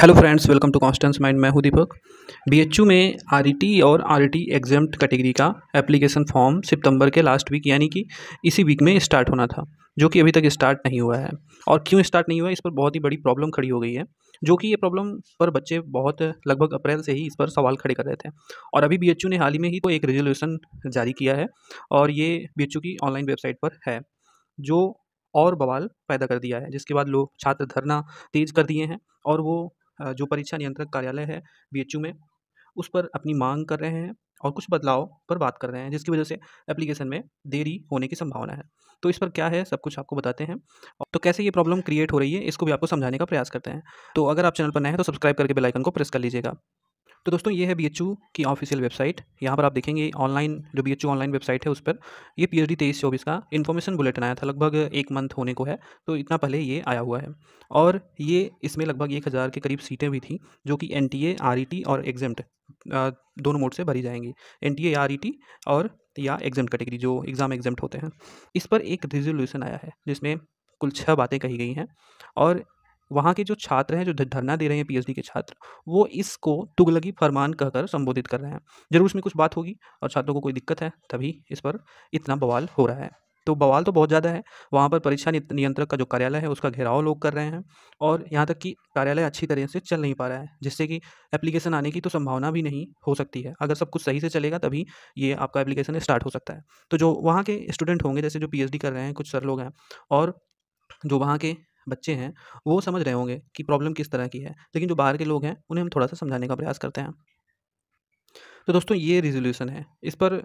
hello friends welcome to constants mind मैं हूं दीपक बीएचयू में आरईटी e और आरईटी एग्जाम कैटेगरी का एप्लीकेशन फॉर्म सितंबर के लास्ट वीक यानी कि इसी वीक में स्टार्ट होना था जो कि अभी तक स्टार्ट नहीं हुआ है और क्यों स्टार्ट नहीं हुआ है इस पर बहुत ही बड़ी प्रॉब्लम खड़ी हो गई है जो कि ये प्रॉब्लम पर बच्चे बहुत लगभग अप्रैल से ही इस पर सवाल खड़े कर रहे थे और अभी बी ने हाल ही में ही तो एक रेजोल्यूशन जारी किया है और ये बी की ऑनलाइन वेबसाइट पर है जो और बवाल पैदा कर दिया है जिसके बाद लोग छात्र धरना तेज कर दिए हैं और वो जो परीक्षा नियंत्रक कार्यालय है बी में उस पर अपनी मांग कर रहे हैं और कुछ बदलाव पर बात कर रहे हैं जिसकी वजह से एप्लीकेशन में देरी होने की संभावना है तो इस पर क्या है सब कुछ आपको बताते हैं तो कैसे ये प्रॉब्लम क्रिएट हो रही है इसको भी आपको समझाने का प्रयास करते हैं तो अगर आप चैनल पर नए हैं तो सब्सक्राइब करके बेल आइकन को प्रेस कर लीजिएगा तो दोस्तों ये है बी की ऑफिशियल वेबसाइट यहाँ पर आप देखेंगे ऑनलाइन जो बी ऑनलाइन वेबसाइट है उस पर ये पी एच डी तेईस चौबीस का इन्फॉर्मेशन बुलेटिन आया था लगभग एक मंथ होने को है तो इतना पहले ये आया हुआ है और ये इसमें लगभग एक हज़ार के करीब सीटें भी थी जो कि एन टी e और एग्जाम्ट दोनों मोड से भरी जाएंगी एन टी e और या एग्जाम कैटेगरी जो एग्ज़ाम एग्जाम होते हैं इस पर एक रिजोल्यूशन आया है जिसमें कुल छः बातें कही गई हैं और वहाँ के जो छात्र हैं जो धरना दे रहे हैं पीएचडी के छात्र वो इसको तुगलगी फरमान कहकर संबोधित कर रहे हैं जरूर उसमें कुछ बात होगी और छात्रों को कोई दिक्कत है तभी इस पर इतना बवाल हो रहा है तो बवाल तो बहुत ज़्यादा है वहाँ पर परीक्षा नियंत्रक का जो कार्यालय है उसका घेराव लोग कर रहे हैं और यहाँ तक कि कार्यालय अच्छी तरह से चल नहीं पा रहा है जिससे कि एप्लीकेशन आने की तो संभावना भी नहीं हो सकती है अगर सब कुछ सही से चलेगा तभी ये आपका एप्लीकेशन स्टार्ट हो सकता है तो जो वहाँ के स्टूडेंट होंगे जैसे जो पी कर रहे हैं कुछ सर लोग हैं और जो वहाँ के बच्चे हैं वो समझ रहे होंगे कि प्रॉब्लम किस तरह की है लेकिन जो बाहर के लोग हैं उन्हें हम थोड़ा सा समझाने का प्रयास करते हैं तो दोस्तों ये रिजोल्यूशन है इस पर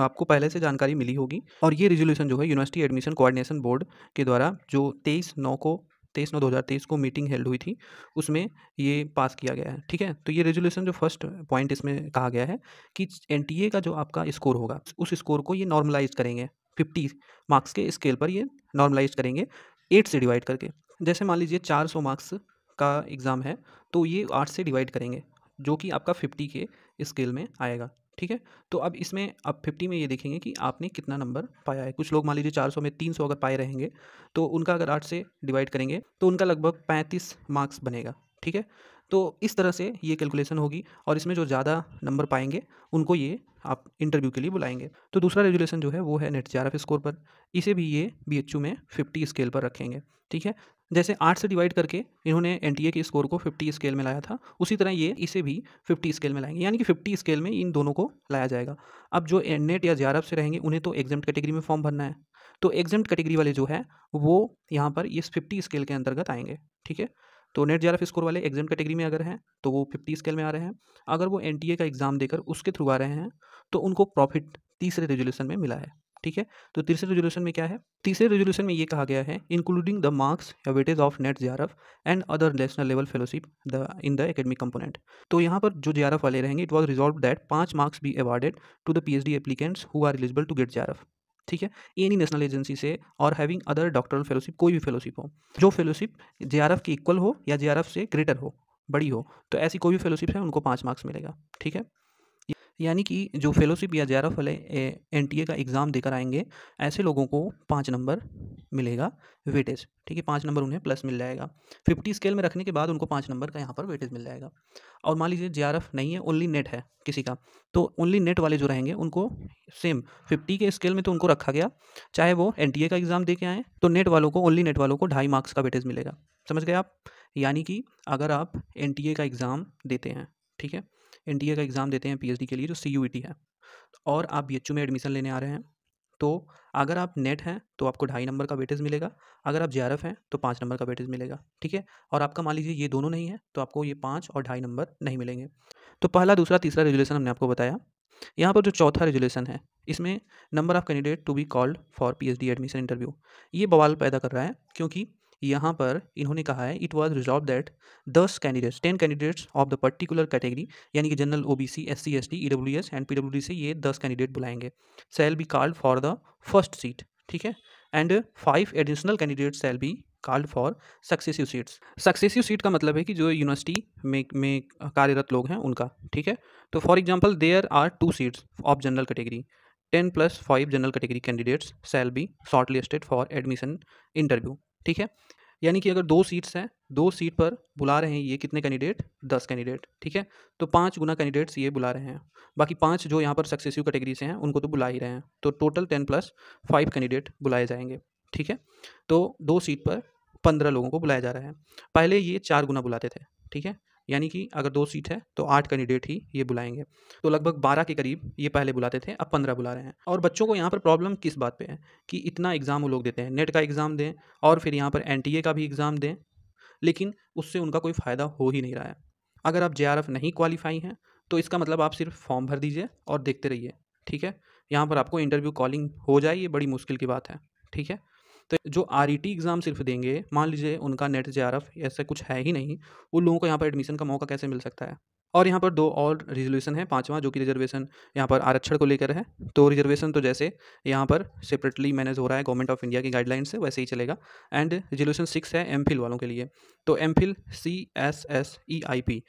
आपको पहले से जानकारी मिली होगी और ये रिजोल्यूशन जो है यूनिवर्सिटी एडमिशन कोऑर्डिनेशन बोर्ड के द्वारा जो तेईस नौ को तेईस नौ तेईस को मीटिंग हेल्ड हुई थी उसमें ये पास किया गया है ठीक है तो ये रेजोल्यूशन जो फर्स्ट पॉइंट इसमें कहा गया है कि एन का जो आपका स्कोर होगा उस स्कोर को ये नॉर्मलाइज करेंगे फिफ्टी मार्क्स के स्केल पर ये नॉर्मलाइज करेंगे एट से डिवाइड करके जैसे मान लीजिए चार सौ मार्क्स का एग्ज़ाम है तो ये आठ से डिवाइड करेंगे जो कि आपका फिफ्टी के स्केल में आएगा ठीक है तो अब इसमें अब फिफ्टी में ये देखेंगे कि आपने कितना नंबर पाया है कुछ लोग मान लीजिए चार सौ में तीन सौ अगर पाए रहेंगे तो उनका अगर आठ से डिवाइड करेंगे तो उनका लगभग पैंतीस मार्क्स बनेगा ठीक है तो इस तरह से ये कैलकुलेशन होगी और इसमें जो ज़्यादा नंबर पाएंगे उनको ये आप इंटरव्यू के लिए बुलाएंगे तो दूसरा रेजुलेशन जो है वो है नेट जी स्कोर पर इसे भी ये बी में फिफ्टी स्केल पर रखेंगे ठीक है जैसे आठ से डिवाइड करके इन्होंने एन के स्कोर को फिफ्टी स्केल में लाया था उसी तरह ये इसे भी फिफ्टी स्केल में लाएंगे यानी कि फिफ्टी स्केल में इन दोनों को लाया जाएगा अब जो एन या जे से रहेंगे उन्हें तो एग्जाम कैटेगरी में फॉर्म भरना है तो एग्जाम कैटेगरी वाले जो है वो यहाँ पर इस फिफ्टी स्केल के अंतर्गत आएंगे ठीक है तो नेट जे स्कोर वाले एग्जाम कैटेगरी में अगर हैं तो वो फिफ्टी स्केल में आ रहे हैं अगर वो एन का एग्ज़ाम देकर उसके थ्रू आ रहे हैं तो उनको प्रॉफिट तीसरे रेजुलेशन में मिला है ठीक है तो तीसरे रेजोल्यूशन में क्या है तीसरे रेजोल्यूशन में ये कहा गया है including the marks or weightage of NET J and other national level fellowship the in the academic component तो यहाँ पर जो जे वाले रहेंगे इट वॉज रिजॉल्व दैट पांच marks be awarded to the P H D applicants who are eligible to get J ठीक है any national agency से और हैविंग अदर डॉक्टरल फेलोशिप कोई भी फेलोशिप हो जो फेलोशिप जे के इक्वल हो या जे से ग्रेटर हो बड़ी हो तो ऐसी कोई भी फेलोशिप है उनको पाँच मार्क्स मिलेगा ठीक है यानी कि जो फेलोशिप या जयारफ वाले एन टी ए का एग्ज़ाम देकर आएंगे ऐसे लोगों को पाँच नंबर मिलेगा वेटेज ठीक है पाँच नंबर उन्हें प्लस मिल जाएगा फिफ्टी स्केल में रखने के बाद उनको पाँच नंबर का यहाँ पर वेटेज मिल जाएगा और मान लीजिए जे नहीं है ओनली नेट है किसी का तो ओनली नेट वाले जो रहेंगे उनको सेम फिफ्टी के स्केल में तो उनको रखा गया चाहे वो एन का एग्ज़ाम दे के आएँ तो नेट वालों को ओनली नेट वालों को ढाई मार्क्स का वेटेज मिलेगा समझ गए आप यानी कि अगर आप एन का एग्ज़ाम देते हैं ठीक है एन का एग्ज़ाम देते हैं पी के लिए जो सी e है और आप बी में एडमिशन लेने आ रहे हैं तो अगर आप नेट हैं तो आपको ढाई नंबर का वेटेज मिलेगा अगर आप जे हैं तो पाँच नंबर का वेटेज मिलेगा ठीक है और आपका मान लीजिए ये दोनों नहीं है तो आपको ये पाँच और ढाई नंबर नहीं मिलेंगे तो पहला दूसरा तीसरा रेजुलेशन हमने आपको बताया यहाँ पर जो चौथा रेजुलेशन है इसमें number of candidate to be called for P admission interview ये बवाल पैदा कर रहा है क्योंकि यहाँ पर इन्होंने कहा है इट वॉज रिजॉल्व दैट दस candidates ten candidates of the particular category यानी कि general O B C S C S T E W S and P W D से ये दस कैंडिडेट बुलाएंगे shall be called for the first seat ठीक है and five additional candidate shall be called for successive seats successive seat का मतलब है कि जो यूनिवर्सिटी में में कार्यरत लोग हैं उनका ठीक है तो for example there are two seats of general category ten plus five general category candidates shall be shortlisted for admission interview ठीक है यानी कि अगर दो सीट्स हैं दो सीट पर बुला रहे हैं ये कितने कैंडिडेट दस कैंडिडेट ठीक है तो पाँच गुना कैंडिडेट्स ये बुला रहे हैं बाकी पाँच जो यहाँ पर सक्सेसिव कैटेगरी से हैं उनको तो बुला ही रहे हैं तो total ten plus five candidate बुलाए जाएंगे ठीक है तो दो सीट पर पंद्रह लोगों को बुलाया जा रहा है पहले ये चार गुना बुलाते थे ठीक है यानी कि अगर दो सीट है तो आठ कैंडिडेट ही ये बुलाएंगे तो लगभग बारह के करीब ये पहले बुलाते थे अब पंद्रह बुला रहे हैं और बच्चों को यहाँ पर प्रॉब्लम किस बात पे है कि इतना एग्ज़ाम वो लोग देते हैं नेट का एग्ज़ाम दें और फिर यहाँ पर एन का भी एग्ज़ाम दें लेकिन उससे उनका कोई फ़ायदा हो ही नहीं रहा है अगर आप जे नहीं क्वालिफाई हैं तो इसका मतलब आप सिर्फ फॉर्म भर दीजिए और देखते रहिए ठीक है यहाँ पर आपको इंटरव्यू कॉलिंग हो जाए ये बड़ी मुश्किल की बात है ठीक है तो जो आर एग्ज़ाम e सिर्फ देंगे मान लीजिए उनका नेट जे ऐसा कुछ है ही नहीं उन लोगों को यहाँ पर एडमिशन का मौका कैसे मिल सकता है और यहाँ पर दो और रिजोल्यूशन है पाँचवा जो कि रिजर्वेशन यहाँ पर आरक्षण को लेकर है तो रिजर्वेशन तो जैसे यहाँ पर सेपरेटली मैनेज हो रहा है गवर्नमेंट ऑफ इंडिया की गाइडलाइन से वैसे ही चलेगा एंड रिजोल्यूशन सिक्स है एम वालों के लिए तो M Phil C S S E I P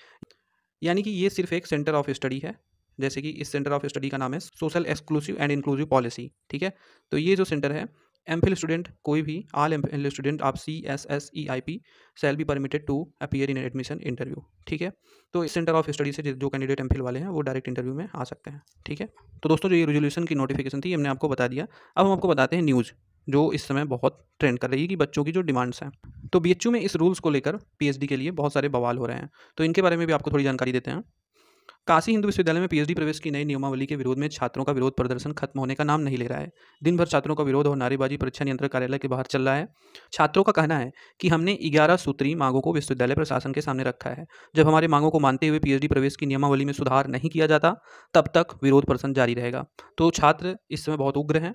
यानी कि ये सिर्फ एक सेंटर ऑफ स्टडी है जैसे कि इस सेंटर ऑफ स्टडी का नाम है social exclusive and inclusive policy ठीक है तो ये जो सेंटर है एम फिल स्टूडेंट कोई भी आल एम फिल स्टूडेंट आप C S S E I P shall be permitted to appear in admission interview ठीक है तो इस सेंटर ऑफ स्टडी से जो कैंडिडेट एम फिल वाले हैं वो डायरेक्ट इंटरव्यू में आ सकते हैं ठीक है तो दोस्तों जो ये रेजोल्यूशन की नोटिफिकेशन थी हमने आपको बता दिया अब हम आपको बताते हैं न्यूज़ जो इस समय बहुत ट्रेंड कर रही है कि बच्चों की जो डिमांड्स हैं तो बी में इस रूल्स को लेकर पी के लिए बहुत सारे बवाल हो रहे हैं तो इनके बारे में भी आपको थोड़ी जानकारी देते हैं काशी हिंदू विश्वविद्यालय में पीएचडी प्रवेश की नई नियमावली के विरोध में छात्रों का विरोध प्रदर्शन खत्म होने का नाम नहीं ले रहा है दिन भर छात्रों का विरोध और नारेबाजी परीक्षा नियंत्रण कार्यालय के बाहर चल रहा है छात्रों का कहना है कि हमने ग्यारह सूत्री मांगों को विश्वविद्यालय प्रशासन के सामने रखा है जब हमारे मांगों को मानते हुए पीएचडी प्रवेश की नियमावली में सुधार नहीं किया जाता तब तक विरोध प्रदर्शन जारी रहेगा तो छात्र इस समय बहुत उग्र हैं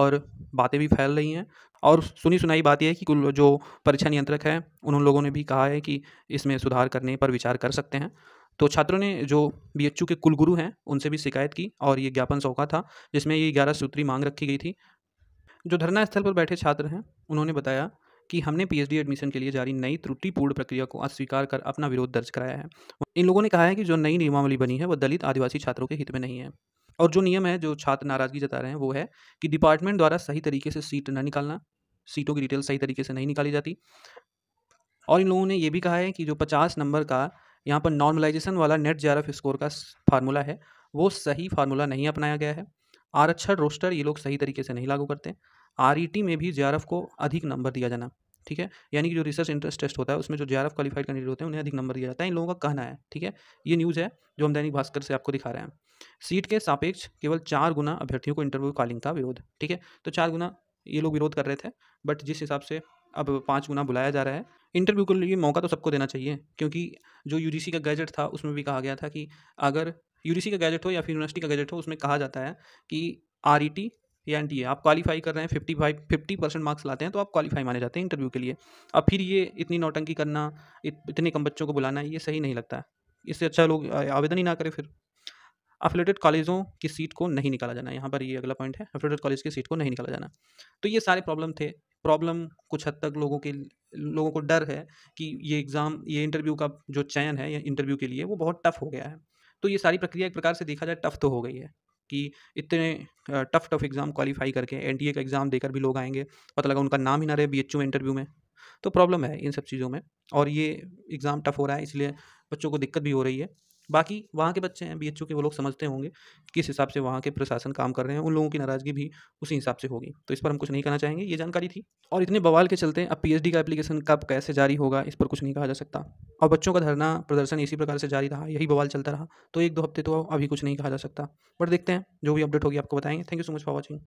और बातें भी फैल रही हैं और सुनी सुनाई बात यह है कि कुल जो परीक्षा नियंत्रक हैं उन लोगों ने भी कहा है कि इसमें सुधार करने पर विचार कर सकते हैं तो छात्रों ने जो बी के कुलगुरु हैं उनसे भी शिकायत की और ये ज्ञापन सौंका था जिसमें ये ग्यारह सूत्री मांग रखी गई थी जो धरना स्थल पर बैठे छात्र हैं उन्होंने बताया कि हमने पीएचडी एडमिशन के लिए जारी नई त्रुटिपूर्ण प्रक्रिया को अस्वीकार कर अपना विरोध दर्ज कराया है इन लोगों ने कहा है कि जो नई नियमावली बनी है वह दलित आदिवासी छात्रों के हित में नहीं है और जो नियम है जो छात्र नाराजगी जता रहे हैं वो है कि डिपार्टमेंट द्वारा सही तरीके से सीट न निकालना सीटों की डिटेल सही तरीके से नहीं निकाली जाती और इन लोगों ने यह भी कहा है कि जो पचास नंबर का यहाँ पर नॉर्मलाइजेशन वाला नेट जे स्कोर का फार्मूला है वो सही फार्मूला नहीं अपनाया गया है आरक्षण रोस्टर ये लोग सही तरीके से नहीं लागू करते आर e में भी जे को अधिक नंबर दिया जाना ठीक है यानी कि जो रिसर्च इंटरेस्ट टेस्ट होता है उसमें जो J R F qualified candidate होते हैं उन्हें अधिक नंबर दिया जाता है इन लोगों का कहना है ठीक है ये न्यूज़ है जो हम दैनिक भास्कर से आपको दिखा रहे हैं सीट के सापेक्ष केवल चार गुना अभ्यर्थियों को इंटरव्यू कॉलिंग का विरोध ठीक है तो चार गुना ये लोग विरोध कर रहे थे बट जिस हिसाब से अब पाँच गुना बुलाया जा रहा है इंटरव्यू के लिए मौका तो सबको देना चाहिए क्योंकि जो यू का गैजेट था उसमें भी कहा गया था कि अगर यू का गैजेट हो या फिर यूनिवर्सिटी का गैजेट हो उसमें कहा जाता है कि आर e या एन टी आप क्वालिफाई कर रहे हैं fifty five fifty percent marks लाते हैं तो आप क्वालिफाई माने जाते हैं इंटरव्यू के लिए अब फिर ये इतनी नौटंकी करना इतने कम बच्चों को बुलाना ये सही नहीं लगता है इससे अच्छा लोग आवेदन ही ना करें फिर अफिलेटेड कॉलेजों की सीट को नहीं निकाला जाना यहाँ पर ये अगला पॉइंट है अफिलेटेड कॉलेज की सीट को नहीं निकाला जाना तो ये सारे प्रॉब्लम थे प्रॉब्लम कुछ हद तक लोगों के लोगों को डर है कि ये एग्ज़ाम ये इंटरव्यू का जो चयन है या इंटरव्यू के लिए वो बहुत टफ़ हो गया है तो ये सारी प्रक्रिया एक प्रकार से देखा जाए टफ़ तो हो गई है कि इतने टफ़ टफ़ एग्ज़ाम क्वालिफाई करके एन का एग्ज़ाम देकर भी लोग आएंगे पता लगा उनका नाम ही ना रहे बी में इंटरव्यू में तो प्रॉब्लम है इन सब चीज़ों में और ये एग्ज़ाम टफ़ हो रहा है इसलिए बच्चों को दिक्कत भी हो रही है बाकी वहाँ के बच्चे हैं बी एच के वो लोग समझते होंगे किस हिसाब से वहाँ के प्रशासन काम कर रहे हैं उन लोगों की नाराज़गी भी उसी हिसाब से होगी तो इस पर हम कुछ नहीं कहना चाहेंगे ये जानकारी थी और इतने बवाल के चलते अब पी का एप्लीकेशन कब कैसे जारी होगा इस पर कुछ नहीं कहा जा सकता और बच्चों का धरना प्रदर्शन इसी प्रकार से जारी रहा यही बवाल चलता रहा तो एक दो हफ्ते तो अभी कुछ नहीं कहा जा सकता बट देखते हैं जो भी अपडेट होगी आपको बताएंगे thank you so much for watching